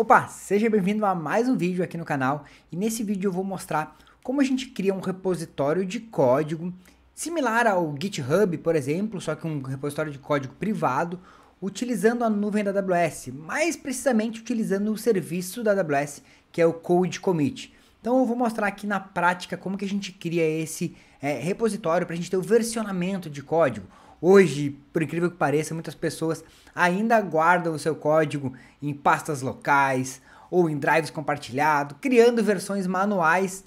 Opa, seja bem-vindo a mais um vídeo aqui no canal e nesse vídeo eu vou mostrar como a gente cria um repositório de código similar ao GitHub, por exemplo, só que um repositório de código privado utilizando a nuvem da AWS, mais precisamente utilizando o serviço da AWS que é o Code Commit. Então eu vou mostrar aqui na prática como que a gente cria esse é, repositório para a gente ter o versionamento de código, Hoje, por incrível que pareça, muitas pessoas ainda guardam o seu código em pastas locais ou em drives compartilhados, criando versões manuais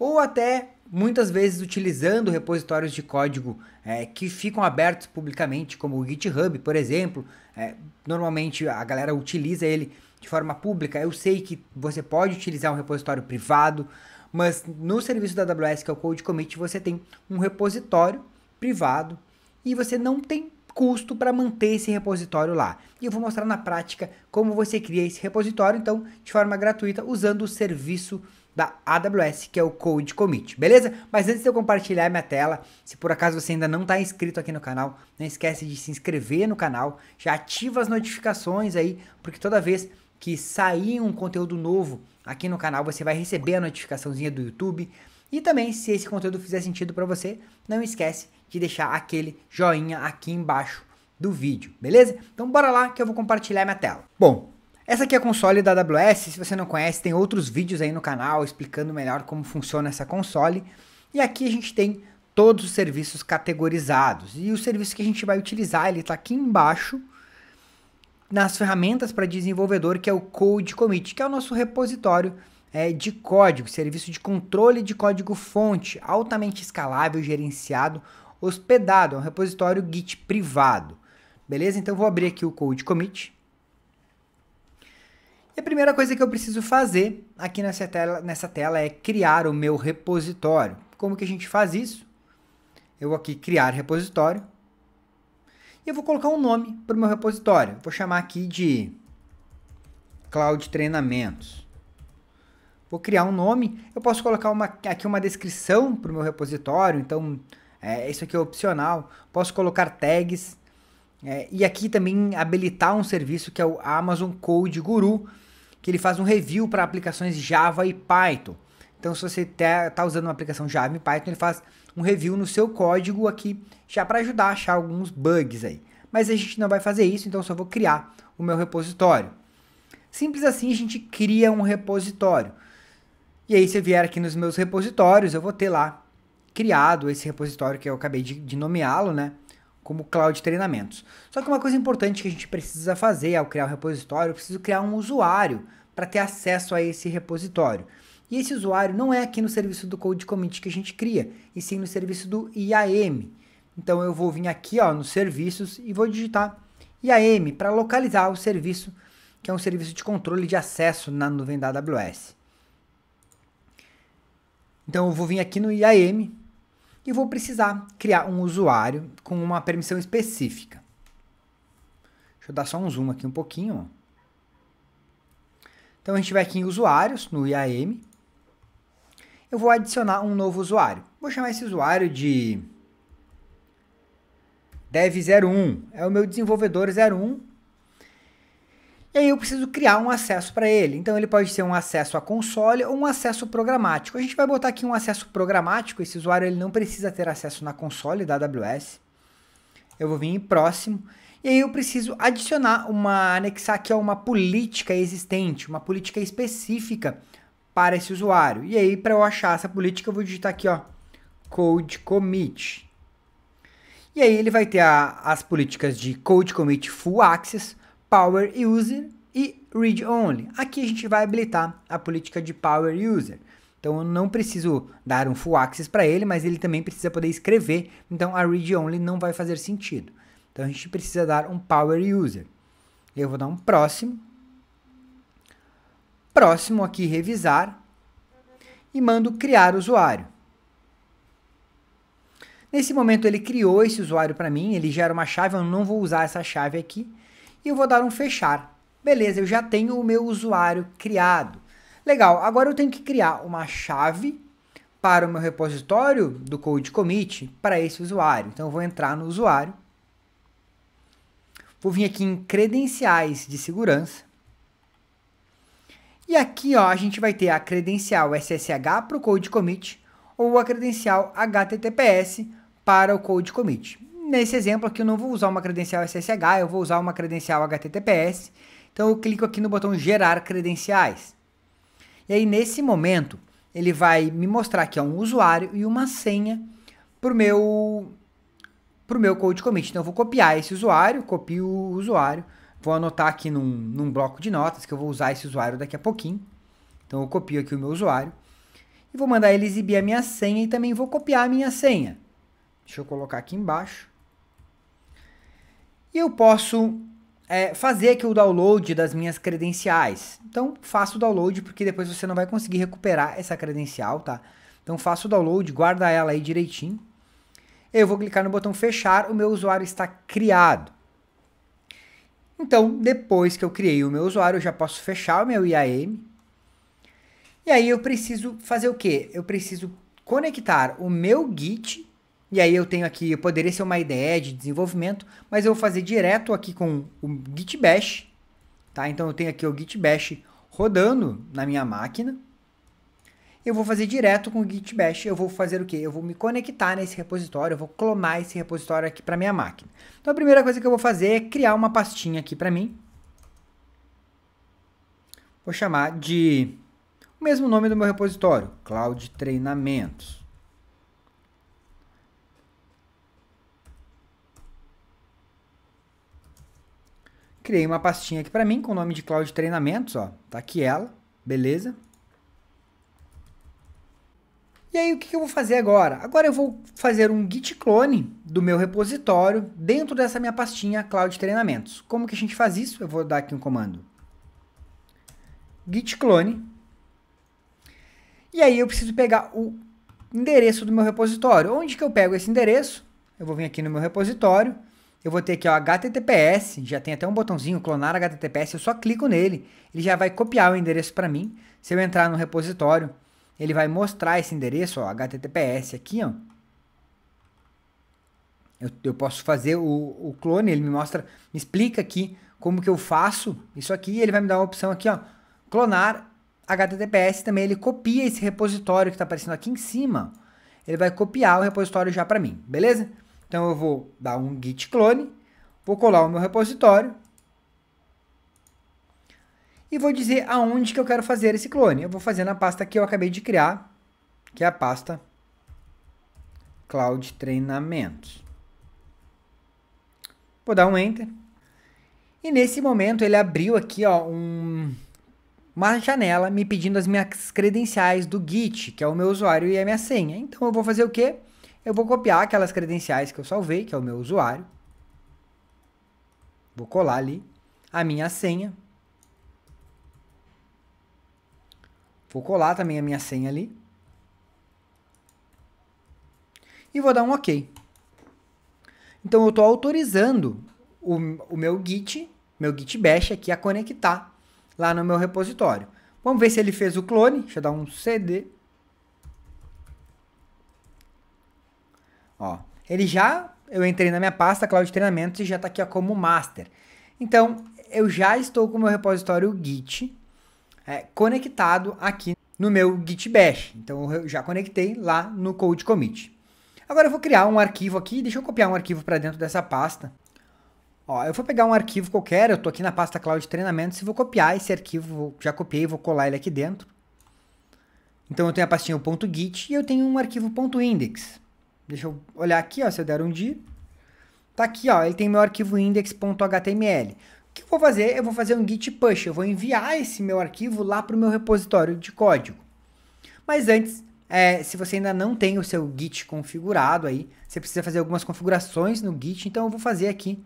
ou até muitas vezes utilizando repositórios de código é, que ficam abertos publicamente, como o GitHub, por exemplo. É, normalmente a galera utiliza ele de forma pública. Eu sei que você pode utilizar um repositório privado, mas no serviço da AWS, que é o Code Commit, você tem um repositório privado e você não tem custo para manter esse repositório lá. E eu vou mostrar na prática como você cria esse repositório, então, de forma gratuita, usando o serviço da AWS, que é o Code Commit, beleza? Mas antes de eu compartilhar minha tela, se por acaso você ainda não está inscrito aqui no canal, não esquece de se inscrever no canal, já ativa as notificações aí, porque toda vez que sair um conteúdo novo aqui no canal, você vai receber a notificaçãozinha do YouTube, e também, se esse conteúdo fizer sentido para você, não esquece de deixar aquele joinha aqui embaixo do vídeo, beleza? Então bora lá que eu vou compartilhar minha tela. Bom, essa aqui é a console da AWS, se você não conhece, tem outros vídeos aí no canal explicando melhor como funciona essa console. E aqui a gente tem todos os serviços categorizados. E o serviço que a gente vai utilizar, ele está aqui embaixo, nas ferramentas para desenvolvedor, que é o Code Commit, que é o nosso repositório é, de código, serviço de controle de código-fonte, altamente escalável, gerenciado, hospedado, é um repositório Git privado. Beleza? Então vou abrir aqui o code commit. E a primeira coisa que eu preciso fazer aqui nessa tela, nessa tela é criar o meu repositório. Como que a gente faz isso? Eu vou aqui criar repositório. E eu vou colocar um nome para o meu repositório. Vou chamar aqui de Cloud Treinamentos vou criar um nome, eu posso colocar uma, aqui uma descrição para o meu repositório, então é, isso aqui é opcional, posso colocar tags, é, e aqui também habilitar um serviço que é o Amazon Code Guru, que ele faz um review para aplicações Java e Python. Então, se você está tá usando uma aplicação Java e Python, ele faz um review no seu código aqui, já para ajudar a achar alguns bugs aí. Mas a gente não vai fazer isso, então só vou criar o meu repositório. Simples assim, a gente cria um repositório. E aí, se vier aqui nos meus repositórios, eu vou ter lá criado esse repositório que eu acabei de, de nomeá-lo, né? Como Cloud Treinamentos. Só que uma coisa importante que a gente precisa fazer ao criar um repositório, eu preciso criar um usuário para ter acesso a esse repositório. E esse usuário não é aqui no serviço do Code Commit que a gente cria, e sim no serviço do IAM. Então eu vou vir aqui ó, nos serviços e vou digitar IAM para localizar o serviço, que é um serviço de controle de acesso na nuvem da AWS. Então eu vou vir aqui no IAM e vou precisar criar um usuário com uma permissão específica. Deixa eu dar só um zoom aqui um pouquinho. Ó. Então a gente vai aqui em usuários, no IAM. Eu vou adicionar um novo usuário. Vou chamar esse usuário de dev01. É o meu desenvolvedor 01 e aí eu preciso criar um acesso para ele. Então ele pode ser um acesso a console ou um acesso programático. A gente vai botar aqui um acesso programático, esse usuário ele não precisa ter acesso na console da AWS. Eu vou vir em próximo. E aí eu preciso adicionar uma, anexar aqui uma política existente, uma política específica para esse usuário. E aí para eu achar essa política eu vou digitar aqui ó, code commit. E aí ele vai ter a, as políticas de code commit full access, Power User e Read Only. Aqui a gente vai habilitar a política de Power User. Então eu não preciso dar um full access para ele, mas ele também precisa poder escrever, então a read only não vai fazer sentido. Então a gente precisa dar um power user. Eu vou dar um próximo. Próximo aqui revisar e mando criar usuário. Nesse momento ele criou esse usuário para mim, ele gera uma chave, eu não vou usar essa chave aqui e eu vou dar um fechar. Beleza, eu já tenho o meu usuário criado. Legal, agora eu tenho que criar uma chave para o meu repositório do code commit para esse usuário. Então eu vou entrar no usuário, vou vir aqui em credenciais de segurança e aqui ó, a gente vai ter a credencial SSH para o code commit ou a credencial HTTPS para o code commit. Nesse exemplo aqui eu não vou usar uma credencial SSH, eu vou usar uma credencial HTTPS. Então eu clico aqui no botão gerar credenciais. E aí nesse momento ele vai me mostrar que é um usuário e uma senha para o meu, o meu code commit. Então eu vou copiar esse usuário, copio o usuário, vou anotar aqui num, num bloco de notas que eu vou usar esse usuário daqui a pouquinho. Então eu copio aqui o meu usuário e vou mandar ele exibir a minha senha e também vou copiar a minha senha. Deixa eu colocar aqui embaixo. E eu posso é, fazer aqui o download das minhas credenciais. Então, faça o download, porque depois você não vai conseguir recuperar essa credencial, tá? Então, faça o download, guarda ela aí direitinho. Eu vou clicar no botão fechar, o meu usuário está criado. Então, depois que eu criei o meu usuário, eu já posso fechar o meu IAM. E aí eu preciso fazer o quê? Eu preciso conectar o meu Git e aí eu tenho aqui, poderia ser uma ideia de desenvolvimento, mas eu vou fazer direto aqui com o Git Bash, tá? Então eu tenho aqui o Git Bash rodando na minha máquina. Eu vou fazer direto com o Git Bash, eu vou fazer o quê? Eu vou me conectar nesse repositório, eu vou clonar esse repositório aqui para minha máquina. Então a primeira coisa que eu vou fazer é criar uma pastinha aqui para mim. Vou chamar de o mesmo nome do meu repositório, Cloud Treinamentos. Criei uma pastinha aqui para mim com o nome de Cloud Treinamentos, ó. Tá aqui ela, beleza? E aí, o que eu vou fazer agora? Agora eu vou fazer um git clone do meu repositório dentro dessa minha pastinha Cloud Treinamentos. Como que a gente faz isso? Eu vou dar aqui um comando. git clone. E aí eu preciso pegar o endereço do meu repositório. Onde que eu pego esse endereço? Eu vou vir aqui no meu repositório eu vou ter aqui o HTTPS, já tem até um botãozinho clonar HTTPS, eu só clico nele, ele já vai copiar o endereço para mim. Se eu entrar no repositório, ele vai mostrar esse endereço, ó, HTTPS aqui, ó. Eu, eu posso fazer o, o clone, ele me mostra, me explica aqui como que eu faço isso aqui, ele vai me dar uma opção aqui, ó, clonar HTTPS também, ele copia esse repositório que está aparecendo aqui em cima, ele vai copiar o repositório já para mim, beleza? Então eu vou dar um git clone, vou colar o meu repositório e vou dizer aonde que eu quero fazer esse clone. Eu vou fazer na pasta que eu acabei de criar, que é a pasta Cloud Treinamentos. Vou dar um Enter. E nesse momento ele abriu aqui ó, um, uma janela me pedindo as minhas credenciais do Git, que é o meu usuário e a minha senha. Então eu vou fazer o quê? Eu vou copiar aquelas credenciais que eu salvei, que é o meu usuário. Vou colar ali a minha senha. Vou colar também a minha senha ali. E vou dar um OK. Então eu estou autorizando o, o meu Git, meu Git Bash aqui a conectar lá no meu repositório. Vamos ver se ele fez o clone. Deixa eu dar um CD. Ó, ele já, eu entrei na minha pasta Cloud Treinamentos e já está aqui ó, como Master. Então, eu já estou com o meu repositório Git é, conectado aqui no meu Git Bash. Então, eu já conectei lá no Code Commit. Agora eu vou criar um arquivo aqui, deixa eu copiar um arquivo para dentro dessa pasta. Ó, eu vou pegar um arquivo qualquer, eu estou aqui na pasta Cloud Treinamentos e vou copiar esse arquivo, já copiei, vou colar ele aqui dentro. Então eu tenho a pastinha .git e eu tenho um arquivo .index. Deixa eu olhar aqui, ó, se eu der um di. Tá aqui, ó, ele tem meu arquivo index.html. O que eu vou fazer? Eu vou fazer um git push, eu vou enviar esse meu arquivo lá para o meu repositório de código. Mas antes, é, se você ainda não tem o seu git configurado aí, você precisa fazer algumas configurações no git, então eu vou fazer aqui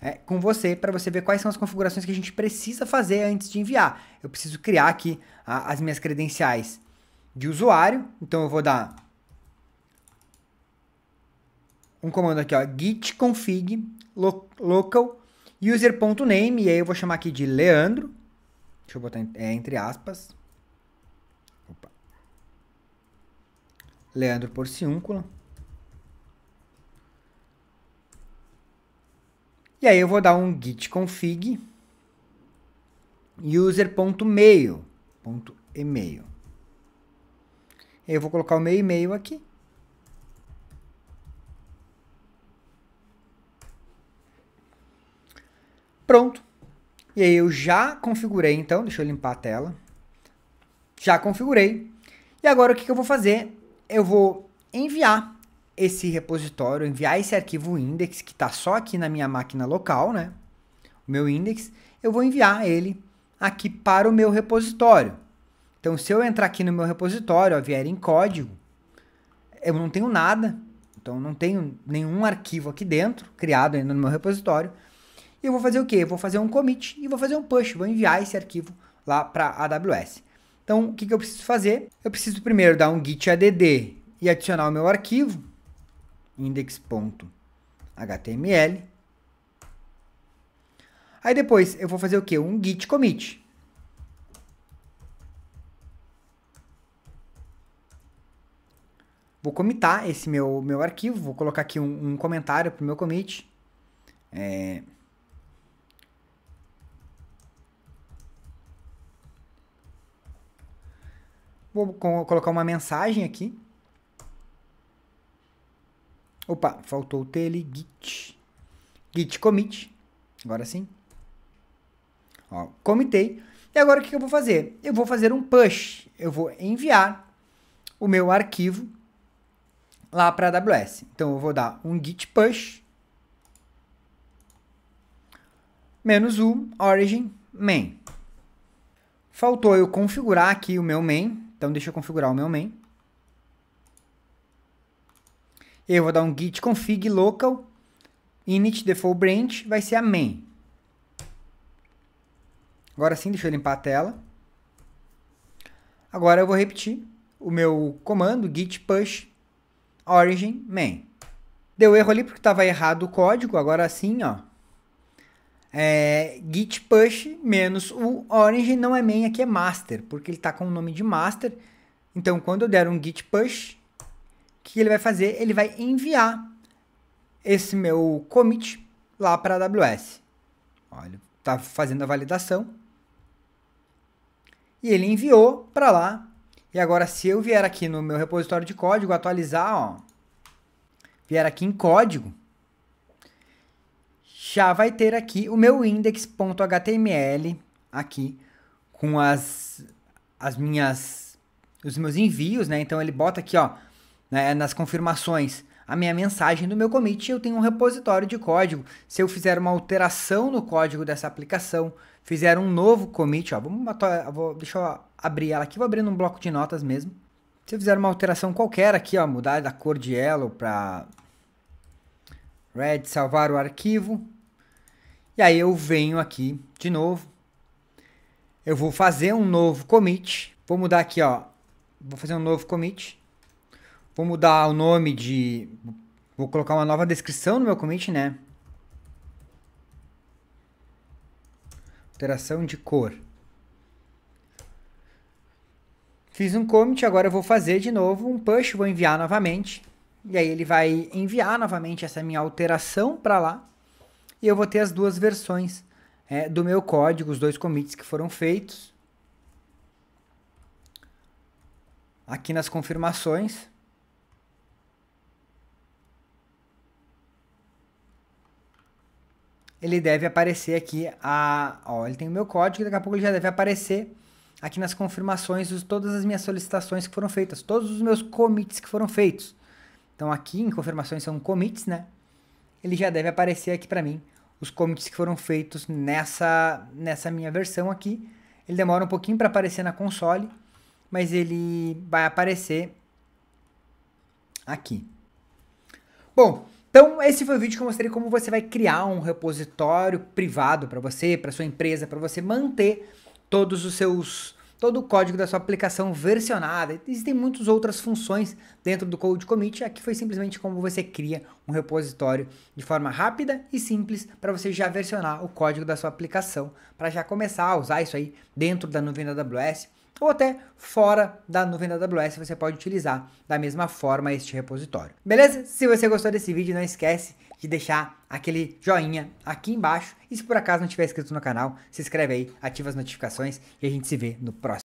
é, com você para você ver quais são as configurações que a gente precisa fazer antes de enviar. Eu preciso criar aqui a, as minhas credenciais de usuário, então eu vou dar um comando aqui, ó, git config lo, local user.name, e aí eu vou chamar aqui de Leandro, deixa eu botar é, entre aspas, Opa. Leandro Porciúncula, e aí eu vou dar um git config user.mail.email, eu vou colocar o meu e-mail aqui, Pronto. E aí eu já configurei, então, deixa eu limpar a tela. Já configurei. E agora o que, que eu vou fazer? Eu vou enviar esse repositório, enviar esse arquivo index, que está só aqui na minha máquina local, né? O meu index, eu vou enviar ele aqui para o meu repositório. Então, se eu entrar aqui no meu repositório, ó, vier em código, eu não tenho nada, então não tenho nenhum arquivo aqui dentro, criado ainda no meu repositório, eu vou fazer o quê? Eu vou fazer um commit e vou fazer um push, vou enviar esse arquivo lá para a AWS. Então, o que, que eu preciso fazer? Eu preciso primeiro dar um git add e adicionar o meu arquivo, index.html. Aí depois eu vou fazer o quê? Um git commit. Vou comitar esse meu, meu arquivo, vou colocar aqui um, um comentário para o meu commit. É... Vou colocar uma mensagem aqui. Opa, faltou o tele, git. Git commit. Agora sim. Ó, comitei. E agora o que eu vou fazer? Eu vou fazer um push. Eu vou enviar o meu arquivo lá para AWS. Então eu vou dar um git push menos um origin main. Faltou eu configurar aqui o meu main. Então deixa eu configurar o meu main. Eu vou dar um git config local init default branch vai ser a main. Agora sim, deixa eu limpar a tela. Agora eu vou repetir o meu comando git push origin main. Deu erro ali porque estava errado o código, agora sim, ó, é, git push menos o orange não é main, aqui é master, porque ele está com o nome de master. Então, quando eu der um git push, o que ele vai fazer? Ele vai enviar esse meu commit lá para a AWS. Olha, está fazendo a validação. E ele enviou para lá. E agora, se eu vier aqui no meu repositório de código, atualizar, ó, vier aqui em código, já vai ter aqui o meu index.html aqui com as, as minhas os meus envios, né? Então ele bota aqui, ó, né, nas confirmações, a minha mensagem do meu commit, eu tenho um repositório de código. Se eu fizer uma alteração no código dessa aplicação, fizer um novo commit, ó, vamos botar, vou, deixa eu abrir ela aqui, vou abrir num bloco de notas mesmo. Se eu fizer uma alteração qualquer aqui, ó, mudar da cor de yellow para red, salvar o arquivo, e aí eu venho aqui de novo. Eu vou fazer um novo commit. Vou mudar aqui, ó. Vou fazer um novo commit. Vou mudar o nome de... Vou colocar uma nova descrição no meu commit, né? Alteração de cor. Fiz um commit, agora eu vou fazer de novo um push, vou enviar novamente. E aí ele vai enviar novamente essa minha alteração para lá e eu vou ter as duas versões é, do meu código, os dois commits que foram feitos. Aqui nas confirmações. Ele deve aparecer aqui, a, ó, ele tem o meu código, daqui a pouco ele já deve aparecer aqui nas confirmações de todas as minhas solicitações que foram feitas, todos os meus commits que foram feitos. Então aqui em confirmações são commits, né? Ele já deve aparecer aqui para mim os commits que foram feitos nessa, nessa minha versão aqui. Ele demora um pouquinho para aparecer na console, mas ele vai aparecer aqui. Bom, então esse foi o vídeo que eu mostrei como você vai criar um repositório privado para você, para sua empresa, para você manter todos os seus todo o código da sua aplicação versionada. Existem muitas outras funções dentro do Code Commit. Aqui foi simplesmente como você cria um repositório de forma rápida e simples para você já versionar o código da sua aplicação, para já começar a usar isso aí dentro da nuvem da AWS ou até fora da nuvem da AWS, você pode utilizar da mesma forma este repositório. Beleza? Se você gostou desse vídeo, não esquece de deixar aquele joinha aqui embaixo. E se por acaso não estiver inscrito no canal, se inscreve aí, ativa as notificações e a gente se vê no próximo.